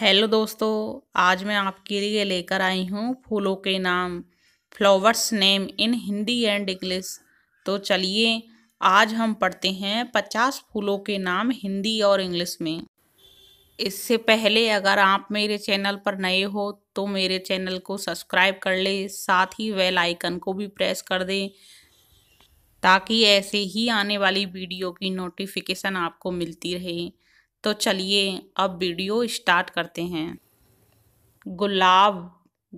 hello दोस्तों आज मैं आपके लिए लेकर आई हूँ फूलों के नाम flowers name in Hindi and English तो चलिए आज हम पढ़ते हैं पचास फूलों के नाम हिंदी और इंग्लिश में इससे पहले अगर आप मेरे चैनल पर नए हो तो मेरे चैनल को सब्सक्राइब कर ले साथ ही वेल आइकन को भी प्रेस कर दें ताकि ऐसे ही आने वाली वीडियो की नोटिफिकेशन आपको मिलती रहे तो चलिए अब वीडियो स्टार्ट करते हैं गुलाब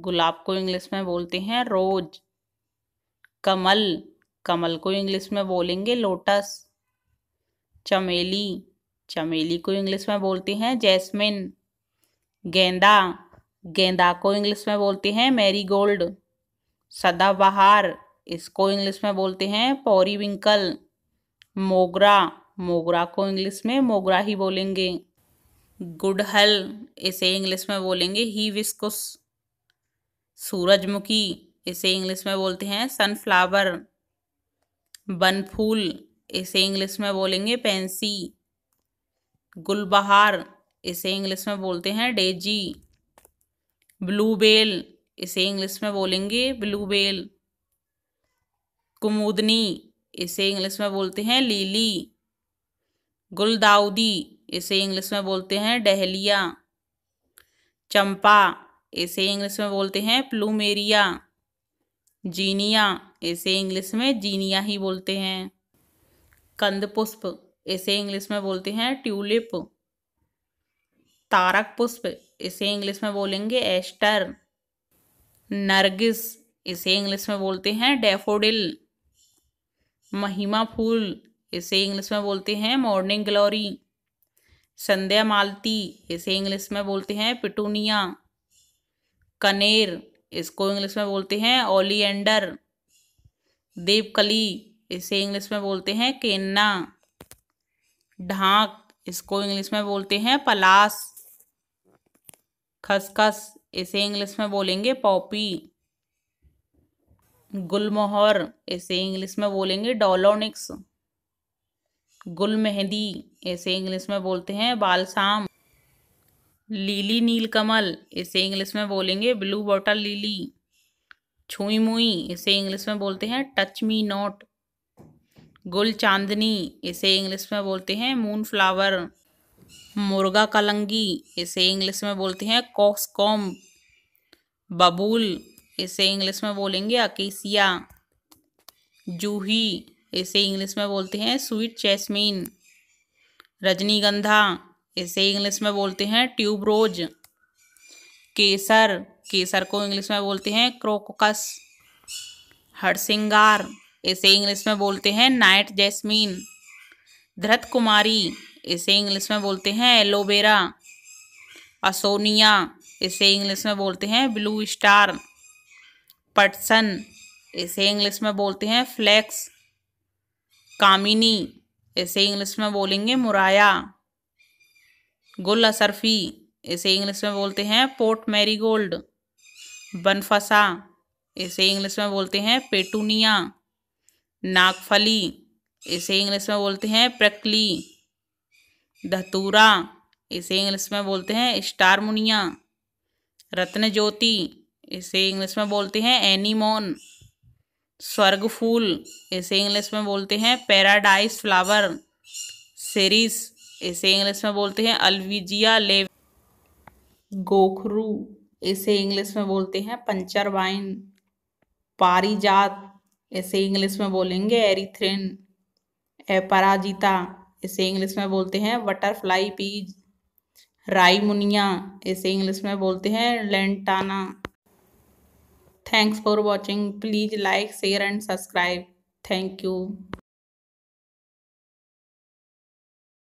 गुलाब को इंग्लिश में बोलते हैं रोज कमल कमल को इंग्लिश में बोलेंगे लोटस चमेली चमेली को इंग्लिश में बोलते हैं जैस्मिन गेंदा गेंदा को इंग्लिश में बोलते हैं मैरी गोल्ड सदाबहार इसको इंग्लिश में बोलते हैं पौरी विंकल मोगरा मोगरा को इंग्लिश में मोगरा ही बोलेंगे गुड़हल इसे इंग्लिश में बोलेंगे ही विस्कुस सूरजमुखी इसे इंग्लिश में बोलते हैं सनफ्लावर बनफूल इसे इंग्लिश में बोलेंगे पेंसी गुलबहार इसे इंग्लिश में बोलते हैं डेजी ब्लू बेल इसे इंग्लिश में बोलेंगे ब्लू बेल कुमुदनी इसे इंग्लिश में बोलते हैं लीली गुलदाउदी इसे इंग्लिश में बोलते हैं डहलिया चंपा इसे इंग्लिश में बोलते हैं प्लूमेरिया जीनिया इसे इंग्लिश में जीनिया ही बोलते हैं कंद पुष्प इसे इंग्लिश में बोलते हैं ट्यूलिप तारक पुष्प इसे इंग्लिश में बोलेंगे एस्टर नरगिस इसे इंग्लिश में बोलते हैं डेफोडिल महिमा फूल इसे इंग्लिश में बोलते हैं मॉर्निंग ग्लोरी संध्या मालती इसे इंग्लिश में बोलते हैं पिटूनिया कनेर इसको इंग्लिश में बोलते हैं ओलियंडर देवकली इसे इंग्लिश में बोलते हैं केन्ना ढाक इसको इंग्लिश में बोलते हैं पलास खसखस इसे इंग्लिश में बोलेंगे पॉपी गुलमोहर इसे इंग्लिश में बोलेंगे डोलोनिक्स गुल मेहंदी इसे इंग्लिश में बोलते हैं बालसाम लीली नील कमल इसे इंग्लिश में बोलेंगे ब्लू बॉटल लीली छुई मुई इसे इंग्लिश में बोलते हैं टच मी नोट गुल चांदनी इसे इंग्लिश में बोलते हैं मून फ्लावर मुर्गा कलंगी इसे इंग्लिश में बोलते हैं कॉस्कॉम बबूल इसे इंग्लिश में बोलेंगे अकेसिया जूही इसे इंग्लिश में बोलते हैं स्वीट जैसमीन रजनीगंधा इसे इंग्लिश में बोलते हैं ट्यूबरोज केसर केसर को इंग्लिश में बोलते हैं क्रोकोकस हरसिंगार इसे इंग्लिश में बोलते हैं नाइट जैसमीन धृत कुमारी इसे इंग्लिश में बोलते हैं एलोवेरा असोनिया इसे इंग्लिश में बोलते हैं ब्लू स्टार पटसन इसे इंग्लिश में बोलते हैं फ्लैक्स कामिनी इसे इंग्लिश में बोलेंगे मुराया गुल असरफी इसे इंग्लिश में बोलते हैं पोर्ट गोल्ड बनफसा इसे इंग्लिश में बोलते हैं पेटूनिया नागफली इसे इंग्लिश में बोलते हैं प्रकली धतूरा इसे इंग्लिश में बोलते हैं स्टार मुनिया रत्न ज्योति इसे इंग्लिश में बोलते हैं एनीमोन स्वर्ग फूल इसे इंग्लिश में बोलते हैं पैराडाइज फ्लावर सीरीज इसे इंग्लिश में बोलते हैं अल्विजिया ले गोखरू इसे इंग्लिश में बोलते हैं पंचर वाइन पारिजात इसे इंग्लिश में बोलेंगे एरिथ्रिन एपराजिता इसे इंग्लिश में बोलते हैं बटरफ्लाई पीज राइमुनिया इसे इंग्लिश में बोलते हैं lantana thanks for watching please like share and subscribe thank you